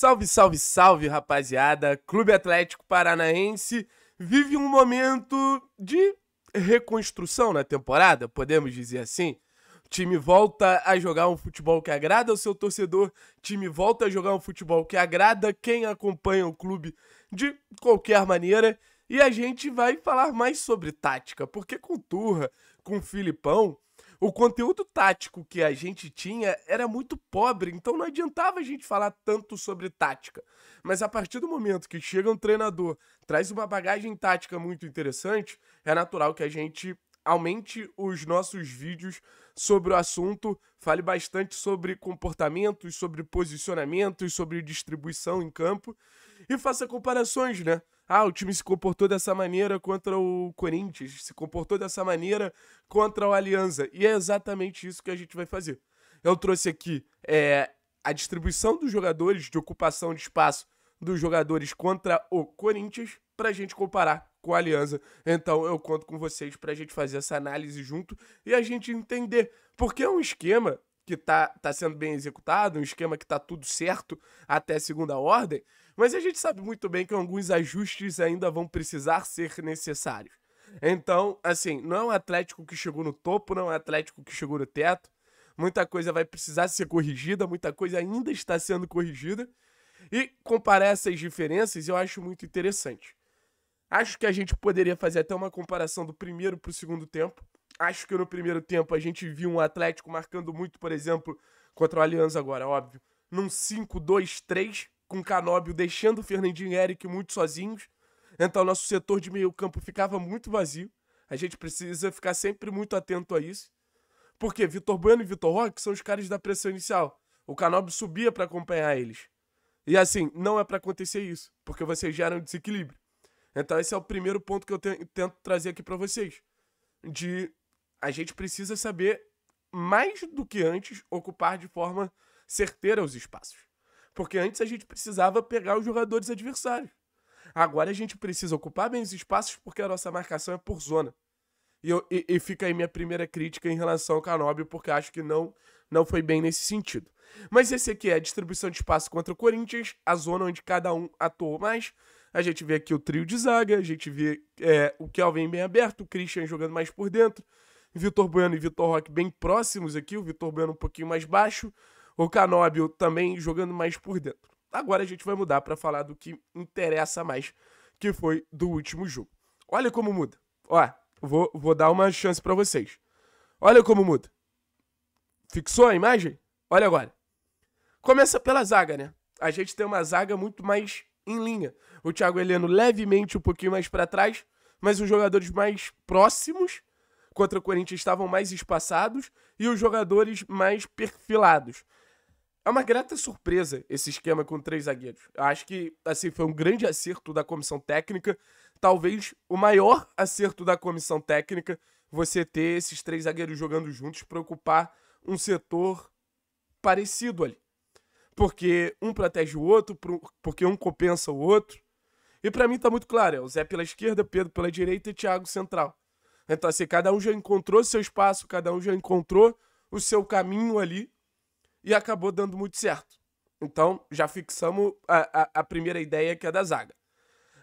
Salve, salve, salve, rapaziada! Clube Atlético Paranaense vive um momento de reconstrução na temporada, podemos dizer assim. O time volta a jogar um futebol que agrada o seu torcedor, o time volta a jogar um futebol que agrada quem acompanha o clube de qualquer maneira. E a gente vai falar mais sobre tática, porque com Turra, com Filipão, o conteúdo tático que a gente tinha era muito pobre, então não adiantava a gente falar tanto sobre tática. Mas a partir do momento que chega um treinador, traz uma bagagem tática muito interessante, é natural que a gente aumente os nossos vídeos sobre o assunto, fale bastante sobre comportamentos, sobre posicionamentos, sobre distribuição em campo e faça comparações, né? Ah, o time se comportou dessa maneira contra o Corinthians, se comportou dessa maneira contra o Alianza. E é exatamente isso que a gente vai fazer. Eu trouxe aqui é, a distribuição dos jogadores, de ocupação de espaço dos jogadores contra o Corinthians, para a gente comparar com a Alianza. Então eu conto com vocês para a gente fazer essa análise junto e a gente entender. Porque é um esquema que tá, tá sendo bem executado, um esquema que tá tudo certo até segunda ordem, mas a gente sabe muito bem que alguns ajustes ainda vão precisar ser necessários. Então, assim, não é um Atlético que chegou no topo, não é um Atlético que chegou no teto. Muita coisa vai precisar ser corrigida, muita coisa ainda está sendo corrigida. E comparar essas diferenças eu acho muito interessante. Acho que a gente poderia fazer até uma comparação do primeiro para o segundo tempo. Acho que no primeiro tempo a gente viu um Atlético marcando muito, por exemplo, contra o Aliança agora, óbvio, num 5-2-3 com Canóbio deixando o Fernandinho e Eric muito sozinhos. Então, nosso setor de meio campo ficava muito vazio. A gente precisa ficar sempre muito atento a isso. Porque Vitor Bueno e Vitor Roque são os caras da pressão inicial. O Canóbio subia para acompanhar eles. E assim, não é para acontecer isso, porque vocês geram desequilíbrio. Então, esse é o primeiro ponto que eu tento trazer aqui para vocês. De a gente precisa saber, mais do que antes, ocupar de forma certeira os espaços. Porque antes a gente precisava pegar os jogadores adversários. Agora a gente precisa ocupar bem os espaços porque a nossa marcação é por zona. E, eu, e, e fica aí minha primeira crítica em relação ao Canobbio porque acho que não, não foi bem nesse sentido. Mas esse aqui é a distribuição de espaço contra o Corinthians, a zona onde cada um atuou mais. A gente vê aqui o trio de zaga, a gente vê é, o Kelvin bem aberto, o Christian jogando mais por dentro, Vitor Bueno e Vitor Roque bem próximos aqui, o Vitor Bueno um pouquinho mais baixo, o Canóbio também jogando mais por dentro. Agora a gente vai mudar para falar do que interessa mais, que foi do último jogo. Olha como muda. Ó, vou, vou dar uma chance para vocês. Olha como muda. Fixou a imagem? Olha agora. Começa pela zaga, né? A gente tem uma zaga muito mais em linha. O Thiago Heleno levemente um pouquinho mais para trás, mas os jogadores mais próximos contra o Corinthians estavam mais espaçados e os jogadores mais perfilados. É uma grata surpresa esse esquema com três zagueiros. Acho que assim foi um grande acerto da comissão técnica, talvez o maior acerto da comissão técnica, você ter esses três zagueiros jogando juntos para ocupar um setor parecido ali. Porque um protege o outro, porque um compensa o outro. E para mim tá muito claro, é o Zé pela esquerda, Pedro pela direita e Thiago central. Então assim, cada um já encontrou seu espaço, cada um já encontrou o seu caminho ali e acabou dando muito certo. Então, já fixamos a, a, a primeira ideia que é da zaga.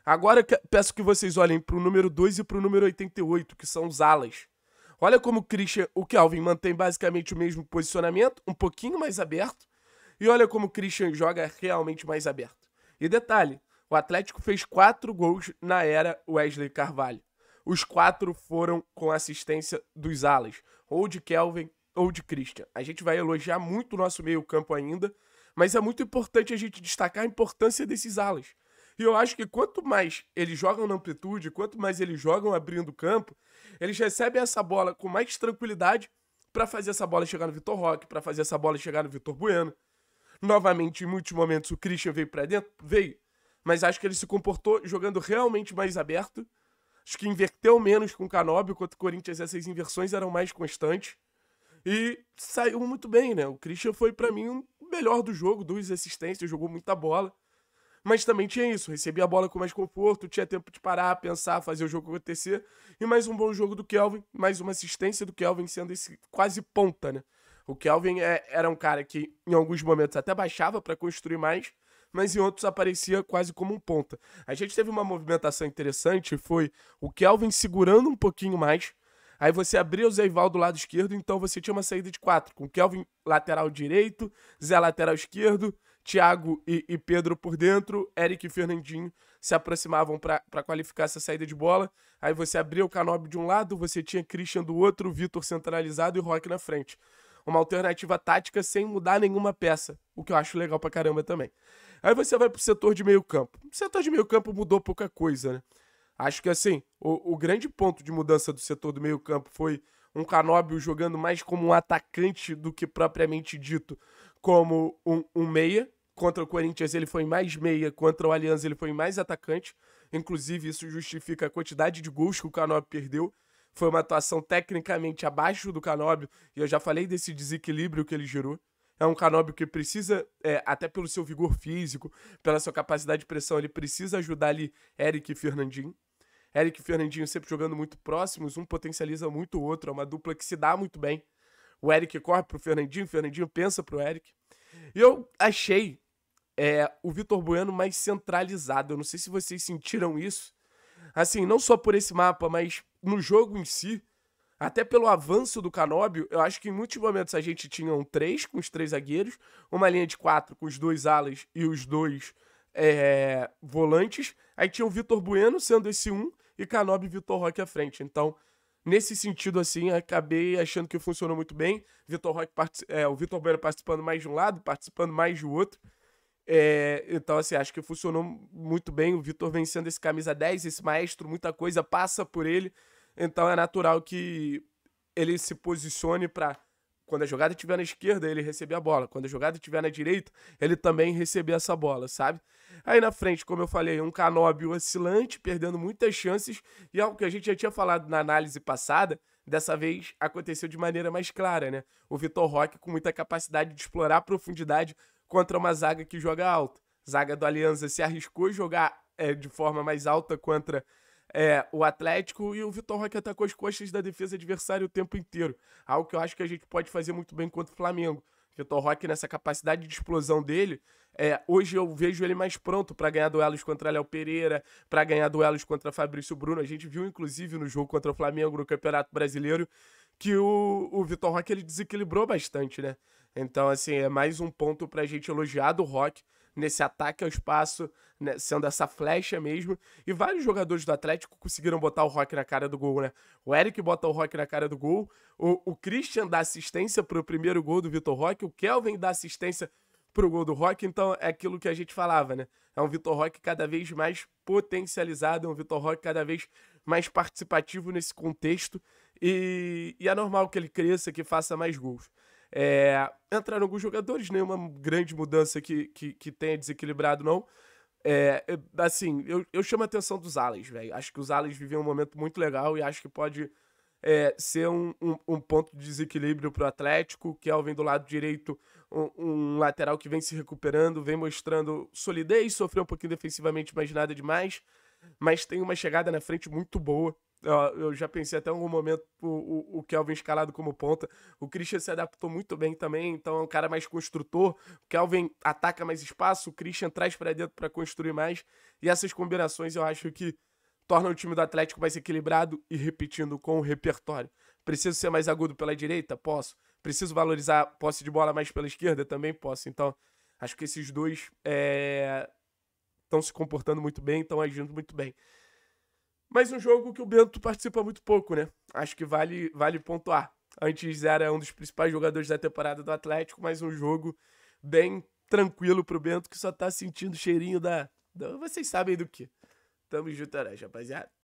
Agora peço que vocês olhem para o número 2 e para o número 88, que são os alas. Olha como o Christian, o Kelvin mantém basicamente o mesmo posicionamento, um pouquinho mais aberto, e olha como o Christian joga realmente mais aberto. E detalhe, o Atlético fez quatro gols na era Wesley Carvalho. Os quatro foram com assistência dos alas, ou de Kelvin ou de Christian. A gente vai elogiar muito o nosso meio-campo ainda, mas é muito importante a gente destacar a importância desses alas. E eu acho que quanto mais eles jogam na amplitude, quanto mais eles jogam abrindo o campo, eles recebem essa bola com mais tranquilidade para fazer essa bola chegar no Vitor Roque, para fazer essa bola chegar no Vitor Bueno. Novamente, em muitos momentos, o Christian veio para dentro, veio, mas acho que ele se comportou jogando realmente mais aberto. Acho que inverteu menos com o Canóbio, enquanto o Corinthians essas inversões eram mais constantes. E saiu muito bem, né? O Christian foi para mim o um melhor do jogo, duas assistências, jogou muita bola. Mas também tinha isso, recebia a bola com mais conforto, tinha tempo de parar, pensar, fazer o jogo acontecer. E mais um bom jogo do Kelvin, mais uma assistência do Kelvin sendo esse quase ponta, né? O Kelvin é, era um cara que em alguns momentos até baixava para construir mais, mas em outros aparecia quase como um ponta. A gente teve uma movimentação interessante, foi o Kelvin segurando um pouquinho mais, Aí você abria o Zeival do lado esquerdo, então você tinha uma saída de quatro, com Kelvin lateral direito, Zé lateral esquerdo, Thiago e, e Pedro por dentro, Eric e Fernandinho se aproximavam para qualificar essa saída de bola. Aí você abria o Canobi de um lado, você tinha Christian do outro, Vitor centralizado e Rock na frente. Uma alternativa tática sem mudar nenhuma peça, o que eu acho legal pra caramba também. Aí você vai pro setor de meio campo. O setor de meio campo mudou pouca coisa, né? Acho que assim, o, o grande ponto de mudança do setor do meio-campo foi um Canóbio jogando mais como um atacante do que propriamente dito como um, um meia. Contra o Corinthians ele foi mais meia, contra o Aliança ele foi mais atacante. Inclusive, isso justifica a quantidade de gols que o Canóbio perdeu. Foi uma atuação tecnicamente abaixo do Canóbio, e eu já falei desse desequilíbrio que ele gerou. É um Canóbio que precisa, é, até pelo seu vigor físico, pela sua capacidade de pressão, ele precisa ajudar ali Eric e Fernandinho. Eric e Fernandinho sempre jogando muito próximos, um potencializa muito o outro, é uma dupla que se dá muito bem. O Eric corre pro Fernandinho, o Fernandinho pensa pro Eric. E eu achei é, o Vitor Bueno mais centralizado. Eu não sei se vocês sentiram isso. Assim, não só por esse mapa, mas no jogo em si, até pelo avanço do Canóbio, eu acho que em muitos momentos a gente tinha um 3 com os três zagueiros, uma linha de 4 com os dois alas e os dois é, volantes. Aí tinha o Vitor Bueno sendo esse 1, um, e Canob e Vitor Roque à frente. Então, nesse sentido, assim, acabei achando que funcionou muito bem. Vitor Roque é, o Vitor Bueno participando mais de um lado, participando mais do outro. É, então, assim, acho que funcionou muito bem. O Vitor vencendo esse camisa 10, esse maestro, muita coisa passa por ele. Então é natural que ele se posicione para quando a jogada estiver na esquerda, ele receber a bola. Quando a jogada estiver na direita, ele também receber essa bola, sabe? Aí na frente, como eu falei, um Canobio oscilante, perdendo muitas chances, e algo que a gente já tinha falado na análise passada, dessa vez aconteceu de maneira mais clara, né? O Vitor Roque com muita capacidade de explorar a profundidade contra uma zaga que joga alto. Zaga do Aliança se arriscou jogar é, de forma mais alta contra é, o Atlético e o Vitor Roque atacou as costas da defesa adversária o tempo inteiro. Algo que eu acho que a gente pode fazer muito bem contra o Flamengo. Vitor Roque, nessa capacidade de explosão dele, é, hoje eu vejo ele mais pronto para ganhar duelos contra Léo Pereira, para ganhar duelos contra Fabrício Bruno. A gente viu, inclusive, no jogo contra o Flamengo no Campeonato Brasileiro, que o, o Vitor Roque ele desequilibrou bastante, né? Então, assim, é mais um ponto para a gente elogiar do Roque nesse ataque ao espaço, né, sendo essa flecha mesmo. E vários jogadores do Atlético conseguiram botar o Rock na cara do gol, né? O Eric bota o Rock na cara do gol, o, o Christian dá assistência para o primeiro gol do Vitor Roque, o Kelvin dá assistência pro gol do Rock. Então é aquilo que a gente falava, né? É um Vitor Rock cada vez mais potencializado, é um Vitor Rock cada vez mais participativo nesse contexto. E, e é normal que ele cresça, que faça mais gols. É, entraram alguns jogadores, nenhuma grande mudança que, que, que tenha desequilibrado, não. É, assim, eu, eu chamo a atenção dos Alas, velho. Acho que os Alas vivem um momento muito legal e acho que pode é, ser um, um, um, ponto de desequilíbrio para é o Atlético. Kelvin do lado direito, um, um, lateral que vem se recuperando, vem mostrando solidez, sofreu um pouquinho defensivamente, mas nada demais. Mas tem uma chegada na frente muito boa. Eu já pensei até em algum momento o, o, o Kelvin escalado como ponta. O Christian se adaptou muito bem também, então é um cara mais construtor. O Kelvin ataca mais espaço, o Christian traz para dentro para construir mais. E essas combinações eu acho que torna o time do Atlético mais equilibrado e repetindo com o repertório. Preciso ser mais agudo pela direita? Posso. Preciso valorizar posse de bola mais pela esquerda? Também posso. Então, acho que esses dois estão é... se comportando muito bem, estão agindo muito bem. Mas um jogo que o Bento participa muito pouco, né? Acho que vale, vale pontuar. Antes era um dos principais jogadores da temporada do Atlético, mas um jogo bem tranquilo pro Bento que só tá sentindo o cheirinho da, da. Vocês sabem do que. Tamo junto, é rapaziada.